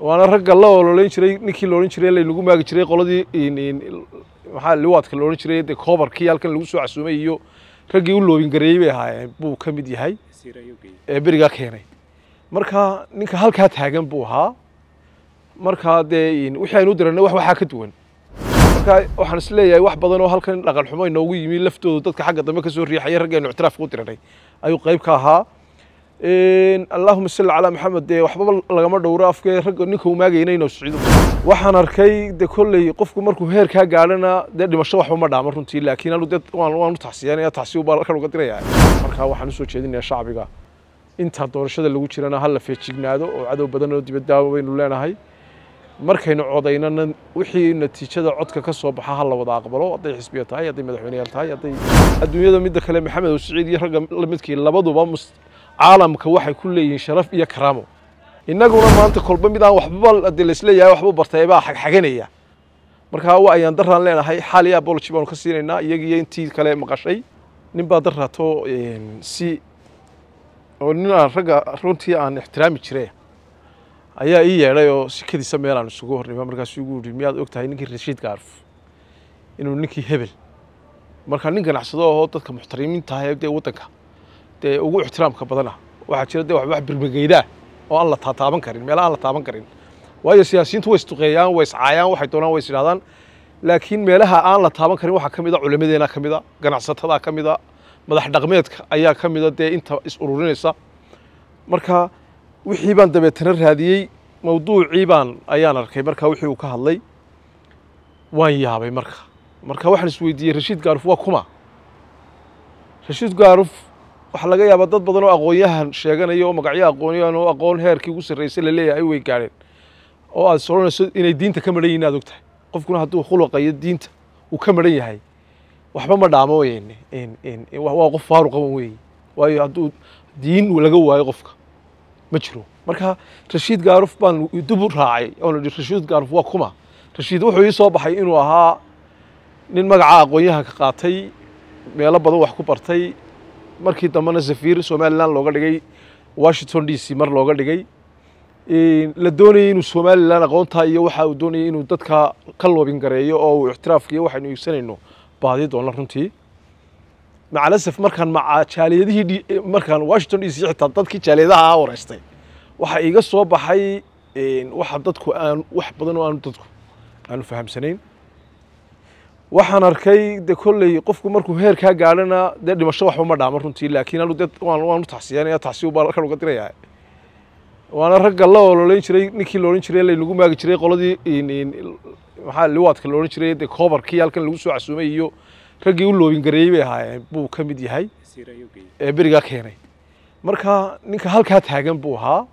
waana ragga la ololeyn jiray ninkii laodhan jiray laynagu maagi jiray qoladii maxaa liwaadka laodhan jiray dee koobarkii halkan lagu soo casuumay iyo raggii u loobingareeyey bay ahaayeen buu ka mid yahay ee berigaa keenay marka ninka halkaa taagan buu ahaa markaa dee wixii aynu wax waxaa ka duwan marka waxaan isleeyahay wax badan oo halkan dhaqan xumo inoogu yimi laftooda dadka xagga dambe ka soo riixaya raggeenu ictiraafka u diranay ayuu qayb ka ahaa allahuma salli calaa maxamed dee waxbaba lagama dhowro afkee ragga ninka umaagayna inaynu sicido waxaan arkay de kolley qofku markuu heerkaa gaadhana dee dhimasho waxba ma dhaama runtii laakiin anu de waan u taxsiyanaya taxsiyu baa halkan uga dirayaa markaa waxaan usoo jeedinayaa shacbiga intaa doorashada lagu jirana ha la feejignaado oo cadow badan oo dibadaawo baynu leenahay markaynu codaynana wixii natiijada codka ka soo baxa ha la wada aqbalo hadday xisbiya tahay hadday madaxweyneyaal tahay hadday adduunyada midda kale maxamed oo siciid iyo ragga lamidkii labaduba caalamka waxay ku leeyihiin sharaf iyo karaamo innaguna maanta kolba midaan waxbaba de laisleeyahay waxba bartay baa xagxaganaya markaa waa ayaan daraan leenahay xaali apology baanu ka siinaynaa iyagiiyo intii kale maqashay nin baa dar si oo nin aan ragga runtii aan ixtiraami jire ayaa ii yeedhay oo sikadiisa meel aan isugu hornima markaasuu igu yidhi miyaad og ninkii rashiid gaarf inuu ninkii hebel markaa nin ganacsado ahoo dadka muxtarimiinta ah ee dee dee ugu ixtiraamka badanah waxaa jira de wax birbirgeydaa oo aan la taataaban karin meela aan la taaban karin waayo siyaasiyiintu way isduqeeyaan way iscaayaan waxay doonaan way isyidhahdaan laakiin meelaha aan la taaban karin waxaa ka mid a ah culimadeena ka mid a ah, ganacsatada ka mid a ah, madax dhaqmeedka ayaa ka mida dee inta is ururinaysa marka wixii baan dabeetana raadiyey mawduucii baan ayaan arkay marka wixii uu ka hadlay waan yaabay marka marka waxaan isweydiiyey rashiid gaaruf waa kuma rashiid gaaruf waxaa laga yaabaa dad badan oo aqoonyahan sheeganaya oo magacyo aqoonyahan oo aqoon heerkii ugu sarraysay laleeyahay ay way gaadheen oo aad soronayso inay diinta ka madhan yihin aad ogtahay qofkuna hadduu khuluqayo diinta uu ka madhan yahay waxba ma dhaamooyen waa qof faaru weeye waayo hadduu diin laga waayo qofka ma jiro marka rashiid gaaruf baan dib u raacay oona idhi rashiid gaaruf waa kuma rashiid wuxuu ii soo baxay inuu ahaa nin magaca aqoonyahanka qaatay meelo badan wax ku bartay markii dambena safiir somalilan looga dhigay washington d c mar looga dhigay la doonayay inuu somalilan aqoontaa iyo waxa uu doonayay inuu dadka ka loobin gareeyo oo uu ixtiraafkiiyo waxaynu iibsanayno baadi doona runtii macalasaf markaan jaaliyadihii markaan washington d c xitaa dadkii jaaliyadaha wareystay waxaa iiga soo baxay waxa dadku aan wax badan oo aanu dadku aanu fahamsanayn waxaan arkay de kolley qofku markuu heerkaa gaadhana dee dhimasho waxba ma dhaamo runtii laakiin anu de waanu tacsiyanaya tacsiubaa halkan uga diraya waana ragga la ololeyn jiray ninkii laodhan jiray laynagu maagi jiray qoladii maxaa liwaadka laodhan jiray dee koobarkii halkan lagu soo casuumay iyo raggii u loobingareeyey bay ahaayeen buu ka mid yahay ee berigaa keenay marka ninka halkaa taagan buu ahaa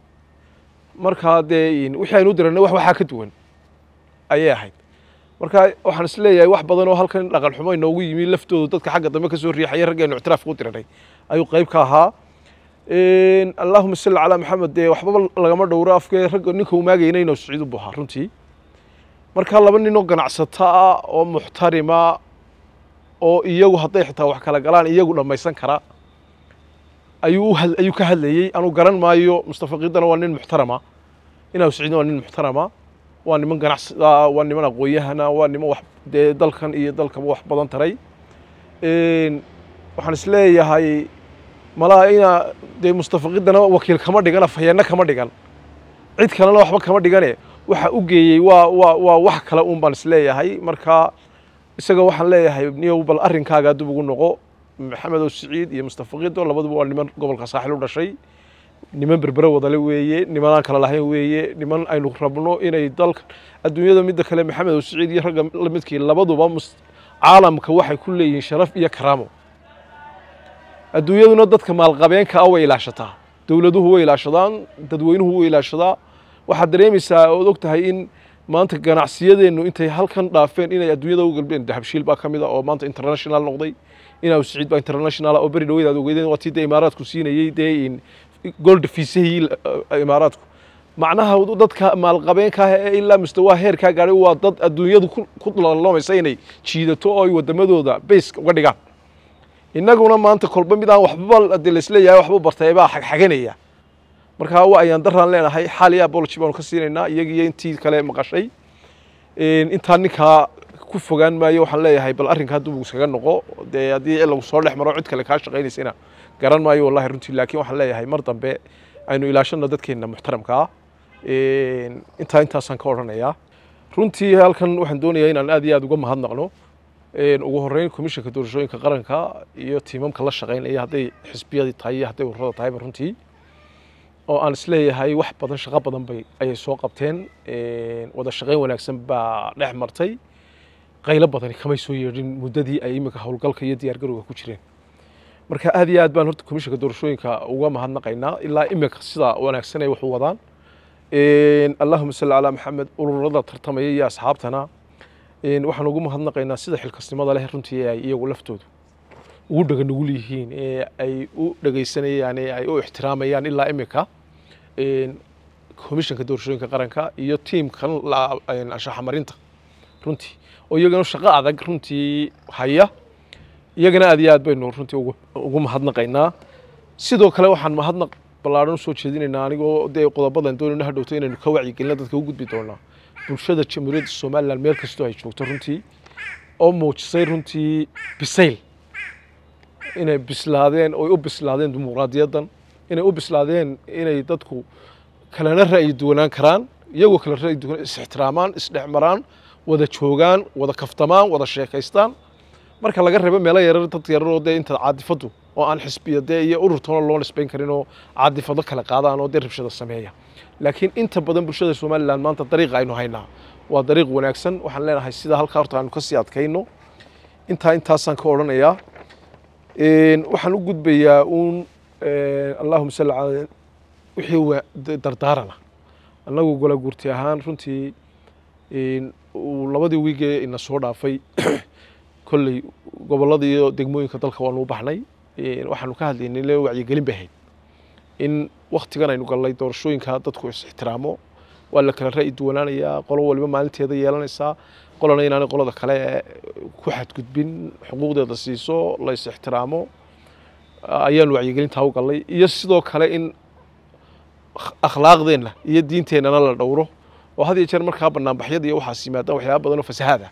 markaa dee wixii aynu dirana wax waxaa ka duwan ayay ahayd marka waxaan isleeyahay wax badan oo halkan dhaqan xumo inoogu yimi laftoodu dadka xagga dambe ka soo riixaya raggeenu ictiraafka u tirinay ayuu qayb ka ahaa allaahuma salli calaa maxamed dee waxbaba lagama dhowro afkee ragga ninka umaagayna inuu siciid u buhaa runtii marka laba ninoo ganacsata ah oo muxtarima oo iyagu hadday xitaa wax kala galaan iyagu dhammaysan kara ayuu ayuu ka hadlayey anuu garan maayo mustafa kiidana waa nin muxtarama inaa siciidna waa nin muxtarama waa niman ganacsi ah, waa niman aqoon-yahana waa niman wax dee dalkan iyo dalkaba wax badan taray waxaan is leeyahay malaha inaa dee mustafaqiddana wakiil kama dhigana fayeenno kama dhigan cid kalena waxba kama dhigane waxa u geeyey waa waa waa wax kale uun baan is leeyahay marka isaga waxaan leeyahay niyow bal arrinkaagaa dib ugu noqo maxamed oo siciid iyo mustafaqiddo labaduba waa niman gobolka saaxil u dhashay niman berbera wadale weeye nimanaan kala lahayn weeye niman aynu rabno inay dalka adduunyada midda kale maxamed oo saciid iyo ragga lamidkii labaduba caalamka waxay ku leeyihiin sharaf iyo karaamo adduunyaduna dadka maalqabeenka ah way ilaashataa dowladuhu way ilaashadaan dadweynuhu way ilaashadaa waxaad dareemaysaa ood og in maanta ganacsiyadeennu intay halkan dhaafeen inay adduunyada u galbeen dahabshiil baa ka mid a ah oo maanta international noqday inaau saciid baa international ah oo beri dhaweyd ogeydeen waa tii dee imaaraadku siinayey dee gold fiisihii eh, imaaraadku macnaha dadka maalqabeenkaah ee ilaa mustawaa heerkaa gaadhay waa dad adduunyadu ku lalloomaysa inay jiidato oo ay waddamadooda bayska uga dhigaan innaguna maanta kolba midaan waxbaba dee laisleeyahay waxba bartay baa xagxaganaya markaa waa ayaan daraan leenahay xaal iyo baanu ka siinaynaa iyagiiyo intii kale maqashay intaa ninkaa ku fogaan maayo waxaan leeyahay bal arrinka hadduu iskaga noqo dee haddii ilagu soo dhex maro cid kale kaa shaqaynaysana garan maayo wallahi runtii laakiin waxaan leeyahay mar dambe aynu ilaashano dadkeenna muxtaramkaa intaa intaasaan ka odhanayaa runtii halkan waxaan doonayaa inaan aad iyo aad uga mahadnaqno ugu horreyn komishanka doorashooyinka qaranka iyo tiimamka la shaqaynaya hadday xisbiyadii tahay iyo hadday ururada tahayba runtii oo aan isleeyahay wax badan shaqo badan bay ayay soo qabteen wada wanaagsan baa dhex martay qaylo badani kamay soo yeedhin muddadii ay iminka howlgalka iyo diyaargarowga ku jireen marka aad iyo aad baan horta komishanka doorashooyinka uga mahadnaqaynaa ilaa iminka sidaa wanaagsan ay wax u wadaan allahuma salli calaa maxamed ururada tartamaya iyo asxaabtana waxaan ugu mahadnaqaynaa sida xilkasnimada leh runtii ay iyagu laftoodu ugu dhaganugul yihiin ay u dhegaysanayaan ay u ixtiraamayaan ilaa iminka komishanka doorashooyinka qaranka iyo tiimkan anshaxa marinta runtii oo iyagana shaqo adag runtii haya iyagana aad iyo aad baynu runtii ugu mahadnaqaynaa sidoo kale waxaan mahadnaq ballaaran usoo jeedinaynaa anigoo dee qodobadan doonayno hadhowto inaynu ka wacyigelino dadka u gudbi doonaa bulshada jamhuuriyadda somalilan meel kastoo ay joogto runtii oo muujisay runtii bisayl inay bislaadeen oy u bislaadeen dimuqraadiyadan inay u bislaadeen inay dadku kalena ra'yi duwanaan karaan iyagoo kale ra'yi duwan is ixtiraamaan isdhex maraan wada joogaan wada kaftamaan wada sheekaystaan marka laga reebo meelo yarar dad yararoo dee inta caadifadu oo aan xisbiya dee iyo ururtoona loo nisbayn karin oo caadifado kala qaadaan oo dee rabshada sameeya laakiin inta badan bulshada somalilan maanta dariiqa aynu haynaa waa dariiq wanaagsan waxaan leenahay sidaa halkaa horta aanu kasii adkayno intaa intaasaan ka odhanayaa waxaan u gudbayaa uun allahuma salli ala wixii dardaarana annagu gola ahaan runtii uu labadii wiigee ina soo dhaafay kolley gobolada iyo degmooyinka dalka waanu u baxnay waxaanu ka hadlaynay le wacyigelin bay ahayd in waktigan aynu galnay doorashooyinka dadku is ixtiraamo waa la kala ra'yi duwanaanayaa qolo waliba maalinteeda yeelanaysaa qolana inaanay qolada kale eh, ku xadgudbin xuquuqdeeda siiso la is ixtiraamo ayaanu wacyigelintaa u galnay iyo sidoo kale in akhlaaqdeenna iyo diinteennana la dhowro oo had iyo jeer markaa banaanbaxyada iyo waxaas yimaada waxyaaba badan oo fasahaada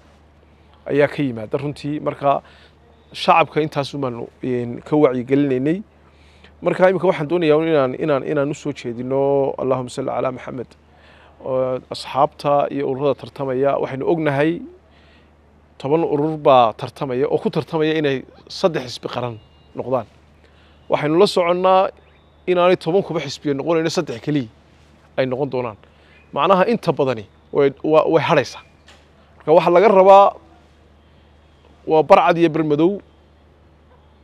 ayaa ka yimaada runtii markaa shacabka intaasu baanu ka wacyigelinaynay marka iminka waxaan doonayaa inaan inaan inaan u jeedino allahuma salli calaa maxamed asxaabta iyo ururada tartamaya waxaynu ognahay toban urur baa tartamaya oo ku tartamaya inay saddex xisbi qaran noqdaan waxaynu la soconnaa inaanay toban kuba xisbiya noqonayno saddex keliya ay noqon doonaan macnaha inta badani way hadhaysaa marka waxaa laga rabaa waa barcad iyo bermadow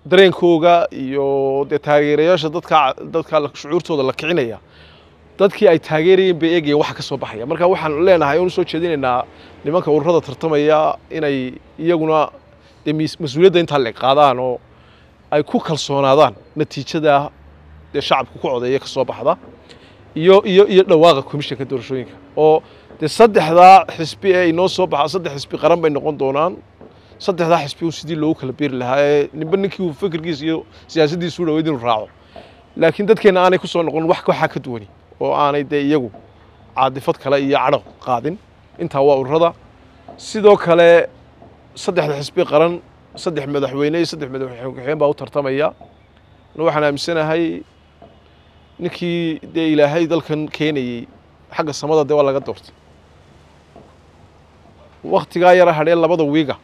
dareenkooga iyo dee taageerayaasha dadka dadka shucuurtooda la kicinaya dadkii ay taageerayeen bay eegayeen waxa ka soo baxaya marka waxaan leenahay oonu soo jeedinaynaa nimanka ururada tartamaya inay iyaguna dee mas-uuliyadda intaa leeg qaadaan oo ay ku kalsoonaadaan natiijada dee shacabka ku codeeya ka soo baxda iyo iyo iyo dhawaaqa komishanka doorashooyinka oo dee saddexdaa xisbi ee inoo soo baxaa saddex xisbi qaran bay noqon doonaan saddexdaa xisbi sidii loogu kala beeri lahaa ee ninba ninkii uu fikirkiisa iyo siyaasaddiisu dhaweyd inuu raaco laakiin dadkeena aanay kusoo noqon wax waxaa ka duwani oo aanay dee iyagu caadifad kale iyo cadho qaadin intaa waa ururada sidoo kale saddexda xisbi qaran saddex madaxweyne iyo saddex madaxxeen baa u tartamaya waxaan aaminsanahay ninkii dee ilaahay dalkan keenayey xagga samada dee waa laga doortay waktigaa yara hadhee labada wiiga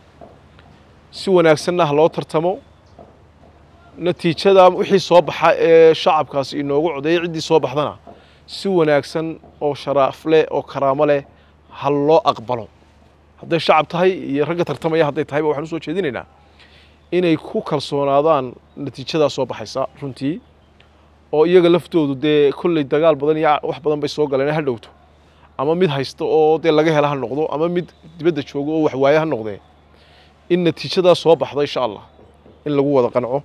si wanaagsanna ha loo tartamo natiijada wixii soo baxa ee shacabkaasi inoogu codeeyay ciddii soo baxdana si wanaagsan oo sharaaf leh oo karaamo leh ha loo aqbalo hadday shacab tahay iyo ragga tartamaya hadday tahayba waxaan u soo jeedinaynaa inay ku kalsoonaadaan natiijadaa soo baxaysa runtii oo iyaga laftoodu dee kolley dagaal badan iyo wax badan bay soo galeen ha dhowto ama mid haysta oo dee laga hela ha noqdo ama mid dibadda joogo oo waxwaaye ha noqdee in natiijadaa soo baxda insha allah in lagu wada qanco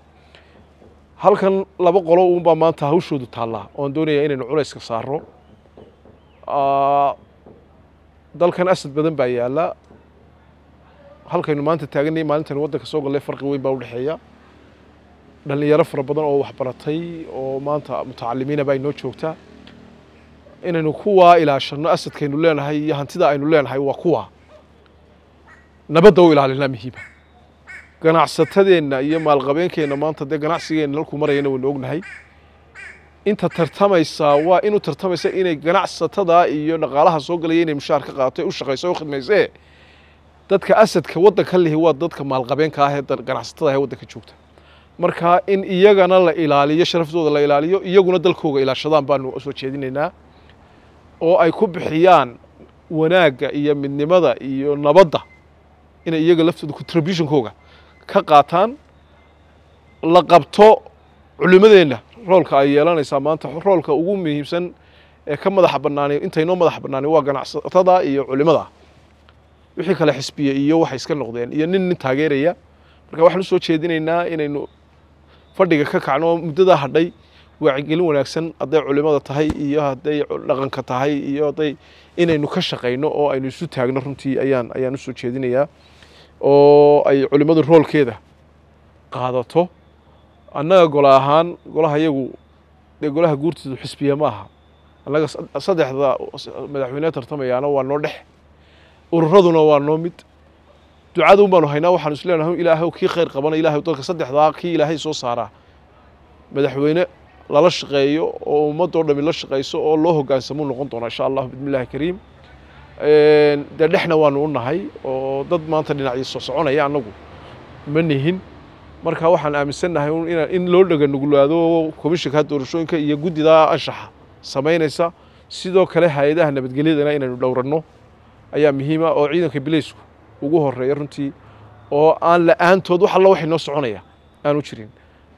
halkan laba qolo uunbaa maanta hawshoodu taallaa oan doonayaa inaynu culayska saaro dalkan asad badan baa yaala halkaynu maanta taaganay maalintan waddanka soo gallay farqi weyn baa udhexeeya dhalinyaro fara badan oo waxbaratay oo maanta mutacalimiina baa inoo joogtaa inaynu kuwaa ilaashano asadkaynu leenahay iyo hantida aynu leenahay waa kuwaa nabadda u ilaalinaa muhiima ganacsatadeenna iyo maalqabeenkeenna maanta dee ganacsigeenna halkuu marayana waynu ognahay inta tartamaysaa waa inu tartamaysa inay ganacsatada iyo dhaqaalaha soo galaya inay mushaar ka qaato u shaqayso u khidmayse dadka asadka waddanka lihi waa dadka maalqabeenka ah ee ganacsatada ah waddanka joogta markaa in iyagana la ilaaliyo sharafdooda la ilaaliyo iyaguna dalkooga ilaashadaan baanu soo jeedinaynaa oo ay ku bixiyaan wanaagga iyo midnimada iyo nabadda inay iyaga laftooda contributionkooga ka qaataan la qabto culimmadeenna roolka ay yeelanaysaa maanta roolka ugu muhiimsan ee ka madaxa bannaanay intaynoo madaxa bannaanay waa ganacsatada iyo culimada wixii kale xisbiye iyo waxay iska noqdeen iyo nin nin taageeraya marka waxaan u jeedinaynaa inaynu fadhiga ka kacn oo muddadaa hadhay wacyigelin wanaagsan hadday culimada tahay iyo hadday dhaqanka tahay iyo hadday inaynu ka shaqayno oo aynu isu taagno runtii ayaan ayaan usoo jeedinayaa oo ay culimmadu roolkeeda qaadato annaga gola ahaan golaha iyagu dee golaha guurtiidu xisbiya ma aha annaga saddexda madaxweyneha tartamayaana waa noo dhex ururaduna waa noo mid ducaduun baanu haynaa waxaanu isleenahay ilaahw kii khayr qabana ilahay dadka saddexdaa kii ilaahay soo saaraa madaxweyne lala shaqeeyo oo ummaddoo dhami la shaqayso oo loo hogaansamuu noqon doonaa insha allahu bismillahi kariim dee waanu u nahay oo dad maanta dhinacii soo soconaya annagu ma nihin marka waxaan aaminsannahay in loo dhaganugulaado komishinka doorashooyinka iyo guddidaa anshaxa samaynaysa sidoo kale hay-adaha nabadgelyadana inaynu dhowranno ayaa muhiima oo ciidanka bilaysku ugu horeeya runtii oo aan la-aantood wax alla wax inoo soconaya aanu jirin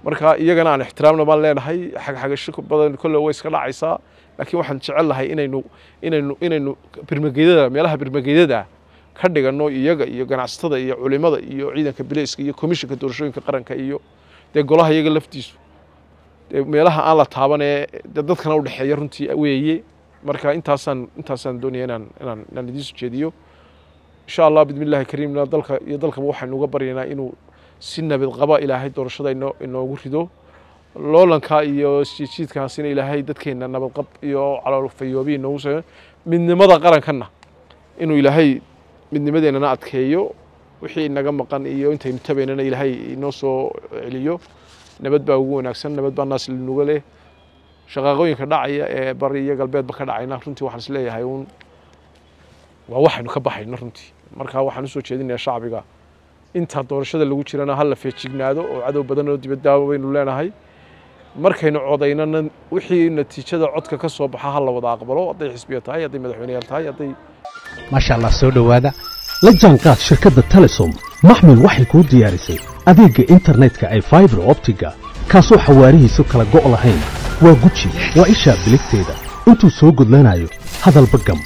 marka iyagana aan ixtiraamna baan leenahay xagxagasho badan kolle way iska dhacaysaa laakiin waxaan jecel lahay inaynu inaynu inaynu birmageedada meelaha birmageedada ka dhiganno iyaga iyo ganacsatada iyo culimada iyo ciidanka bilayska iyo komishinka doorashooyinka qaranka iyo dee golaha iyaga laftiisu dee meelaha aan la taabanee dee dadkana udhexeeya runtii weeye marka intaasaan intaasaan doonaya inaan inaan inaan idiin jeediyo insha allah bidmi illahi kariimna dalka iyo dalkaba waxaynu uga baryaynaa inuu si nabad qaba ilaahay doorashada inoogu rido loolanka iyo sjiidjiidkaasina ilaahay dadkeenna nabadqab iyo caloolfayoobi inoogu sameyo midnimada qarankanna inuu ilaahay midnimadeennana adkeeyo wixii inaga maqan iyo intaynu tabaynana ilaahay inoo soo celiyo nabad baa ugu wanaagsan nabad baa naas linuga leh shaqaaqooyinka dhacaya ee bari iyo galbeedba ka dhacayna runtii waxaan isleeyahay uun waa waxaynu ka baxayno runtii markaa waxaan usoo jeedinayaa shacbiga intaa doorashada lagu jirana ha la feejignaado oo cadow badanoo dibadaawo baynu leenahay markaynu codaynana wixii natiijada codka ka soo baxa ha la wada aqbalo hadday xisbiya tahay hadday madaxweyneyaal tahay hadday maasha allah soo dhowaada la jaanqaad shirkadda telesom maxmed waxay kuu diyaarisay adeegga internetka ay faibar optiga kaasoo xawaarihiisu kala go' lahayn waa guji waa ishaa biligteeda intuu soo gudlanayo hadalba gam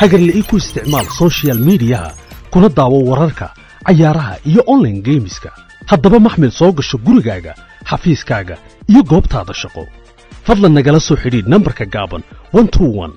hagarle-i ku isticmaal social midiyaha kuna daawo wararka cayaaraha iyo online geemiska haddaba maxmed soo gasho gurigaaga xafiiskaaga iyo goobtaada shaqo fadlan nagala soo xidhiidh nambarka gaaban